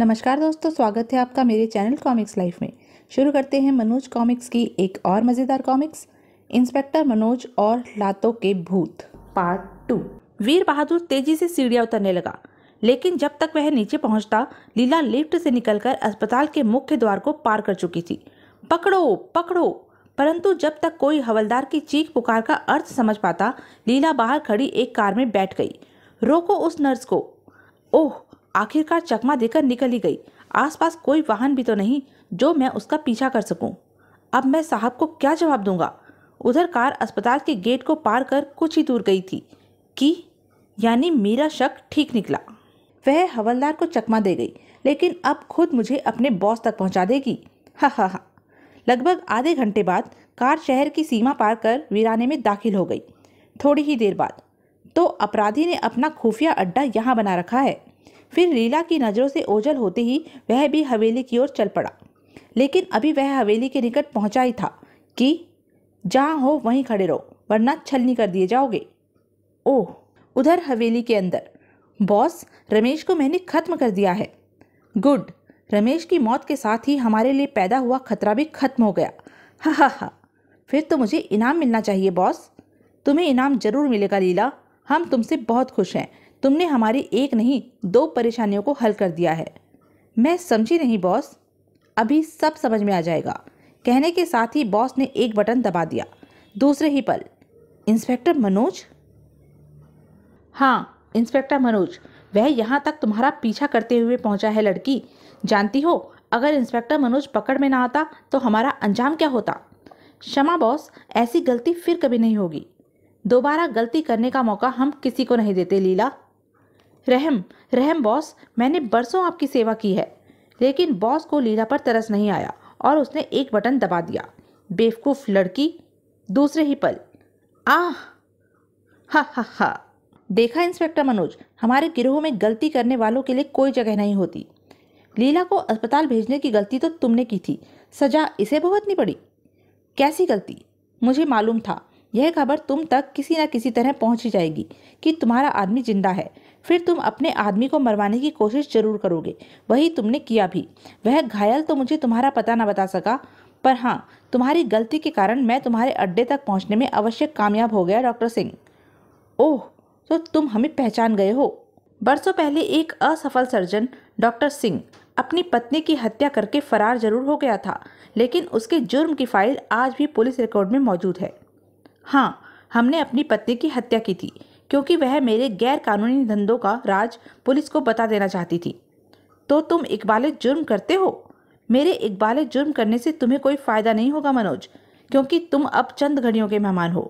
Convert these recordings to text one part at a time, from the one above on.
नमस्कार दोस्तों स्वागत है आपका मेरे चैनल कॉमिक्स लाइफ में शुरू करते हैं मनोज कॉमिक्स की एक और मज़ेदार कॉमिक्स इंस्पेक्टर मनोज और लातों के भूत पार्ट टू वीर बहादुर तेजी से सीढ़ियाँ उतरने लगा लेकिन जब तक वह नीचे पहुंचता लीला लिफ्ट से निकलकर अस्पताल के मुख्य द्वार को पार कर चुकी थी पकड़ो पकड़ो परंतु जब तक कोई हवलदार की चीख पुकार का अर्थ समझ पाता लीला बाहर खड़ी एक कार में बैठ गई रोको उस नर्स को ओह आखिरकार चकमा देकर निकल ही गई आसपास कोई वाहन भी तो नहीं जो मैं उसका पीछा कर सकूं। अब मैं साहब को क्या जवाब दूंगा उधर कार अस्पताल के गेट को पार कर कुछ ही दूर गई थी कि यानी मेरा शक ठीक निकला वह हवलदार को चकमा दे गई लेकिन अब खुद मुझे अपने बॉस तक पहुंचा देगी हा हा हा लगभग आधे घंटे बाद कार शहर की सीमा पार कर वीराने में दाखिल हो गई थोड़ी ही देर बाद तो अपराधी ने अपना खुफिया अड्डा यहाँ बना रखा है फिर लीला की नज़रों से ओझल होते ही वह भी हवेली की ओर चल पड़ा लेकिन अभी वह हवेली के निकट पहुंचा ही था कि जहाँ हो वहीं खड़े रहो वरना छलनी कर दिए जाओगे ओह उधर हवेली के अंदर बॉस रमेश को मैंने खत्म कर दिया है गुड रमेश की मौत के साथ ही हमारे लिए पैदा हुआ खतरा भी खत्म हो गया हा हा हा फिर तो मुझे इनाम मिलना चाहिए बॉस तुम्हें इनाम जरूर मिलेगा लीला हम तुमसे बहुत खुश हैं तुमने हमारी एक नहीं दो परेशानियों को हल कर दिया है मैं समझी नहीं बॉस अभी सब समझ में आ जाएगा कहने के साथ ही बॉस ने एक बटन दबा दिया दूसरे ही पल इंस्पेक्टर मनोज हाँ इंस्पेक्टर मनोज वह यहाँ तक तुम्हारा पीछा करते हुए पहुँचा है लड़की जानती हो अगर इंस्पेक्टर मनोज पकड़ में ना आता तो हमारा अंजाम क्या होता क्षमा बॉस ऐसी गलती फिर कभी नहीं होगी दोबारा गलती करने का मौका हम किसी को नहीं देते लीला रहम रहम बॉस मैंने बरसों आपकी सेवा की है लेकिन बॉस को लीला पर तरस नहीं आया और उसने एक बटन दबा दिया बेवकूफ़ लड़की दूसरे ही पल आह हा हा हा देखा इंस्पेक्टर मनोज हमारे गिरोह में गलती करने वालों के लिए कोई जगह नहीं होती लीला को अस्पताल भेजने की गलती तो तुमने की थी सजा इसे भुगतनी पड़ी कैसी गलती मुझे मालूम था यह खबर तुम तक किसी न किसी तरह पहुंच ही जाएगी कि तुम्हारा आदमी जिंदा है फिर तुम अपने आदमी को मरवाने की कोशिश जरूर करोगे वही तुमने किया भी वह घायल तो मुझे तुम्हारा पता न बता सका पर हाँ तुम्हारी गलती के कारण मैं तुम्हारे अड्डे तक पहुंचने में अवश्य कामयाब हो गया डॉक्टर सिंह ओह तो तुम हमें पहचान गए हो बरसों पहले एक असफल सर्जन डॉक्टर सिंह अपनी पत्नी की हत्या करके फरार जरूर हो गया था लेकिन उसके जुर्म की फाइल आज भी पुलिस रिकॉर्ड में मौजूद है हाँ हमने अपनी पत्नी की हत्या की थी क्योंकि वह मेरे गैर कानूनी धंधों का राज पुलिस को बता देना चाहती थी तो तुम इकबाल जुर्म करते हो मेरे इकबाल जुर्म करने से तुम्हें कोई फ़ायदा नहीं होगा मनोज क्योंकि तुम अब चंद घड़ियों के मेहमान हो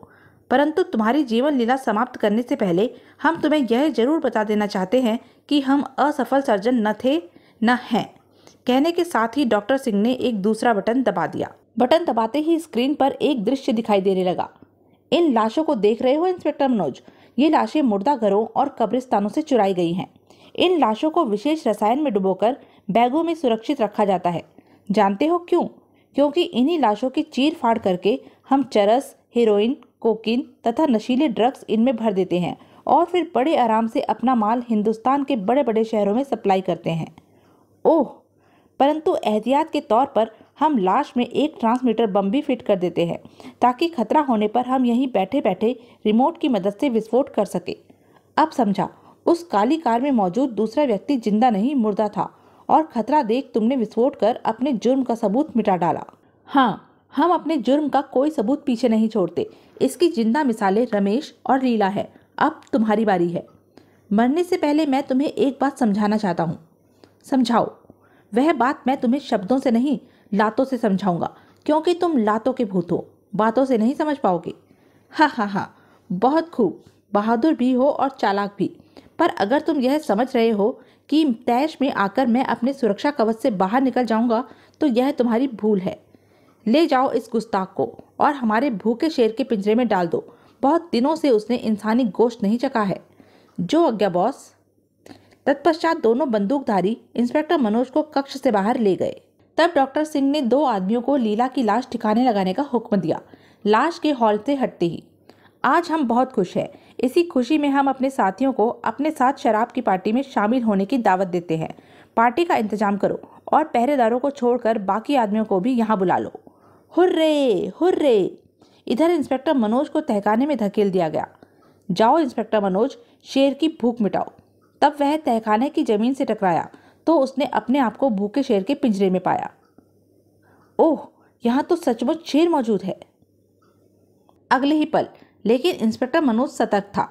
परंतु तुम्हारी जीवन लीला समाप्त करने से पहले हम तुम्हें यह जरूर बता देना चाहते हैं कि हम असफल सर्जन न थे न हैं कहने के साथ ही डॉक्टर सिंह ने एक दूसरा बटन दबा दिया बटन दबाते ही स्क्रीन पर एक दृश्य दिखाई देने लगा इन लाशों को देख रहे हो इंस्पेक्टर मनोज ये लाशें मुर्दा घरों और कब्रिस्तानों से चुराई गई हैं इन लाशों को विशेष रसायन में डुबोकर बैगों में सुरक्षित रखा जाता है जानते हो क्यों क्योंकि इन्हीं लाशों की चीर फाड़ करके हम चरस हीरोइन कोकिन तथा नशीले ड्रग्स इनमें भर देते हैं और फिर बड़े आराम से अपना माल हिंदुस्तान के बड़े बड़े शहरों में सप्लाई करते हैं ओह परंतु एहतियात के तौर पर हम लाश में एक ट्रांसमीटर बम भी फिट कर देते हैं ताकि खतरा होने पर हम यहीं बैठे बैठे रिमोट की मदद से विस्फोट कर सके अब समझा उस काली कार में मौजूद दूसरा व्यक्ति जिंदा नहीं मुर्दा था और खतरा देख तुमने विस्फोट कर अपने जुर्म का सबूत मिटा डाला हाँ हम अपने जुर्म का कोई सबूत पीछे नहीं छोड़ते इसकी जिंदा मिसालें रमेश और लीला है अब तुम्हारी बारी है मरने से पहले मैं तुम्हें एक बात समझाना चाहता हूँ समझाओ वह बात मैं तुम्हें शब्दों से नहीं लातों से समझाऊंगा क्योंकि तुम लातों के भूत हो बातों से नहीं समझ पाओगे हाँ हाँ हाँ बहुत खूब बहादुर भी हो और चालाक भी पर अगर तुम यह समझ रहे हो कि तैश में आकर मैं अपने सुरक्षा कवच से बाहर निकल जाऊंगा तो यह तुम्हारी भूल है ले जाओ इस गुस्ताख को और हमारे भूखे शेर के पिंजरे में डाल दो बहुत दिनों से उसने इंसानी गोश्त नहीं चखा है जो आज्ञा बॉस तत्पश्चात दोनों बंदूकधारी इंस्पेक्टर मनोज को कक्ष से बाहर ले गए तब डॉक्टर सिंह ने दो आदमियों को लीला की लाश ठिकाने लगाने का हुक्म दिया लाश के हॉल से हटते ही आज हम बहुत खुश हैं इसी खुशी में हम अपने साथियों को अपने साथ शराब की पार्टी में शामिल होने की दावत देते हैं पार्टी का इंतजाम करो और पहरेदारों को छोड़कर बाकी आदमियों को भी यहाँ बुला लो हुर्रे हुर्रे इधर इंस्पेक्टर मनोज को तहखाने में धकेल दिया गया जाओ इंस्पेक्टर मनोज शेर की भूख मिटाओ तब वह तहखाने की जमीन से टकराया तो उसने अपने आप को भूखे शेर के पिंजरे में पाया ओह यहाँ तो सचमुच शेर मौजूद है अगले ही पल लेकिन इंस्पेक्टर मनोज सतर्क था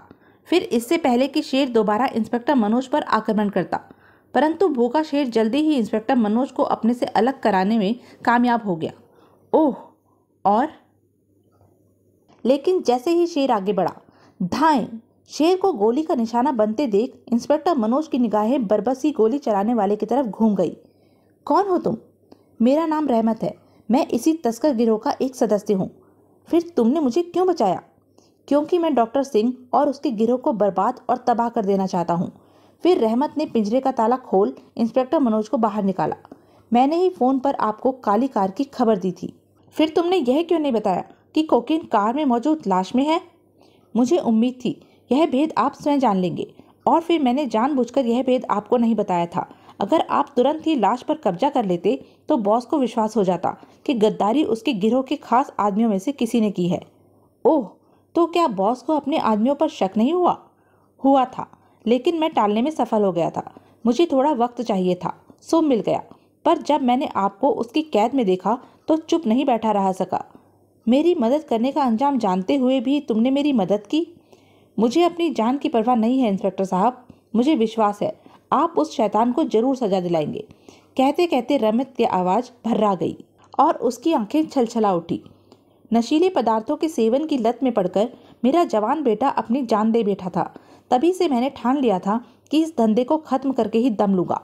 फिर इससे पहले कि शेर दोबारा इंस्पेक्टर मनोज पर आक्रमण करता परंतु भूखा शेर जल्दी ही इंस्पेक्टर मनोज को अपने से अलग कराने में कामयाब हो गया ओह और लेकिन जैसे ही शेर आगे बढ़ा धाएं शेर को गोली का निशाना बनते देख इंस्पेक्टर मनोज की निगाहें बरबसी गोली चलाने वाले की तरफ घूम गई कौन हो तुम मेरा नाम रहमत है मैं इसी तस्कर गिरोह का एक सदस्य हूँ फिर तुमने मुझे क्यों बचाया क्योंकि मैं डॉक्टर सिंह और उसके गिरोह को बर्बाद और तबाह कर देना चाहता हूँ फिर रहमत ने पिंजरे का ताला खोल इंस्पेक्टर मनोज को बाहर निकाला मैंने ही फ़ोन पर आपको काली कार की खबर दी थी फिर तुमने यह क्यों नहीं बताया कि कोकिन कार में मौजूद लाश में है मुझे उम्मीद थी यह भेद आप स्वयं जान लेंगे और फिर मैंने जानबूझकर यह भेद आपको नहीं बताया था अगर आप तुरंत ही लाश पर कब्जा कर लेते तो बॉस को विश्वास हो जाता कि गद्दारी उसके गिरोह के खास आदमियों में से किसी ने की है ओह तो क्या बॉस को अपने आदमियों पर शक नहीं हुआ हुआ था लेकिन मैं टालने में सफल हो गया था मुझे थोड़ा वक्त चाहिए था सो मिल गया पर जब मैंने आपको उसकी कैद में देखा तो चुप नहीं बैठा रह सका मेरी मदद करने का अंजाम जानते हुए भी तुमने मेरी मदद की मुझे अपनी जान की परवाह नहीं है इंस्पेक्टर साहब मुझे विश्वास है आप उस शैतान को जरूर सजा दिलाएंगे कहते कहते रमित की आवाज़ भर्रा गई और उसकी आंखें छलछला उठी नशीले पदार्थों के सेवन की लत में पड़कर मेरा जवान बेटा अपनी जान दे बैठा था तभी से मैंने ठान लिया था कि इस धंधे को ख़त्म करके ही दम लूंगा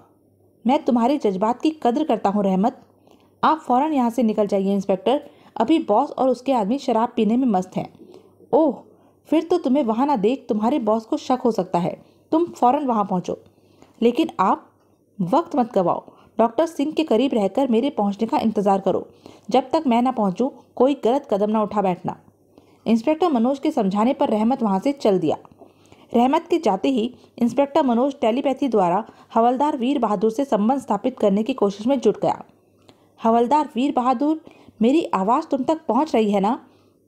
मैं तुम्हारे जज्बात की कदर करता हूँ रहमत आप फ़ौरन यहाँ से निकल जाइए इंस्पेक्टर अभी बॉस और उसके आदमी शराब पीने में मस्त हैं ओह फिर तो तुम्हें वहाँ ना देख तुम्हारे बॉस को शक हो सकता है तुम फौरन वहाँ पहुँचो लेकिन आप वक्त मत गवाओ डॉक्टर सिंह के करीब रहकर मेरे पहुँचने का इंतज़ार करो जब तक मैं ना पहुँचूँ कोई गलत कदम ना उठा बैठना इंस्पेक्टर मनोज के समझाने पर रहमत वहाँ से चल दिया रहमत के जाते ही इंस्पेक्टर मनोज टेलीपैथी द्वारा हवलदार वीर बहादुर से संबंध स्थापित करने की कोशिश में जुट गया हवलदार वीर बहादुर मेरी आवाज़ तुम तक पहुँच रही है ना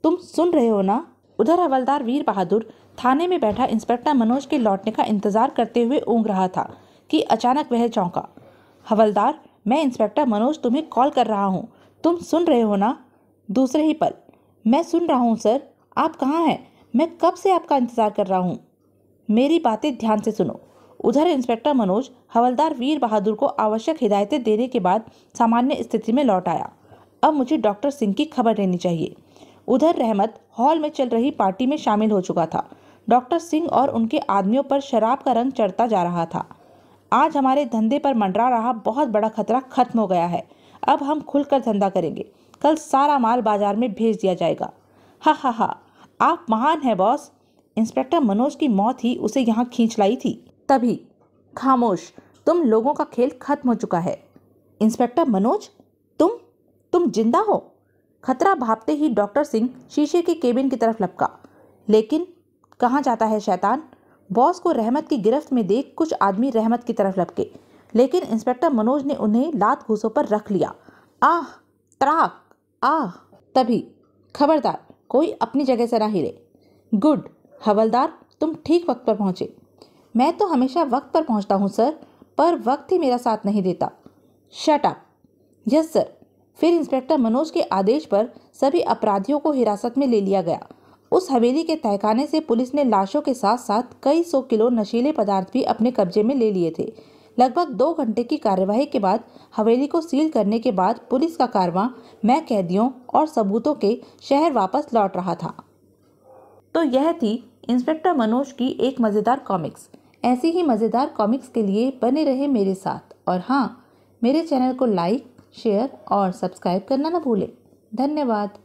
तुम सुन रहे हो ना उधर हवलदार वीर बहादुर थाने में बैठा इंस्पेक्टर मनोज के लौटने का इंतजार करते हुए ऊँग रहा था कि अचानक वह चौंका हवलदार मैं इंस्पेक्टर मनोज तुम्हें कॉल कर रहा हूँ तुम सुन रहे हो ना दूसरे ही पल मैं सुन रहा हूँ सर आप कहाँ हैं मैं कब से आपका इंतज़ार कर रहा हूँ मेरी बातें ध्यान से सुनो उधर इंस्पेक्टर मनोज हवलदार वीर बहादुर को आवश्यक हिदायतें देने के बाद सामान्य स्थिति में लौट आया अब मुझे डॉक्टर सिंह की खबर लेनी चाहिए उधर रहमत हॉल में चल रही पार्टी में शामिल हो चुका था डॉक्टर सिंह और उनके आदमियों पर शराब का रंग चढ़ता जा रहा था आज हमारे धंधे पर मंडरा रहा बहुत बड़ा खतरा खत्म हो गया है अब हम खुलकर धंधा करेंगे कल सारा माल बाजार में भेज दिया जाएगा हा हा हा आप महान हैं बॉस इंस्पेक्टर मनोज की मौत ही उसे यहाँ खींच लाई थी तभी खामोश तुम लोगों का खेल खत्म हो चुका है इंस्पेक्टर मनोज तुम तुम जिंदा हो खतरा भापते ही डॉक्टर सिंह शीशे के केबिन की तरफ लपका लेकिन कहाँ जाता है शैतान बॉस को रहमत की गिरफ्त में देख कुछ आदमी रहमत की तरफ लपके लेकिन इंस्पेक्टर मनोज ने उन्हें लात घूसों पर रख लिया आह त्राक आह तभी खबरदार कोई अपनी जगह से ना हिरे गुड हवलदार तुम ठीक वक्त पर पहुँचे मैं तो हमेशा वक्त पर पहुँचता हूँ सर पर वक्त ही मेरा साथ नहीं देता शट अप यस सर फिर इंस्पेक्टर मनोज के आदेश पर सभी अपराधियों को हिरासत में ले लिया गया उस हवेली के तहखाने से पुलिस ने लाशों के साथ साथ कई सौ किलो नशीले पदार्थ भी अपने कब्जे में ले लिए थे लगभग दो घंटे की कार्यवाही के बाद हवेली को सील करने के बाद पुलिस का कारवां मैं कैदियों और सबूतों के शहर वापस लौट रहा था तो यह थी इंस्पेक्टर मनोज की एक मज़ेदार कॉमिक्स ऐसी ही मज़ेदार कॉमिक्स के लिए बने रहे मेरे साथ और हाँ मेरे चैनल को लाइक शेयर और सब्सक्राइब करना ना भूलें धन्यवाद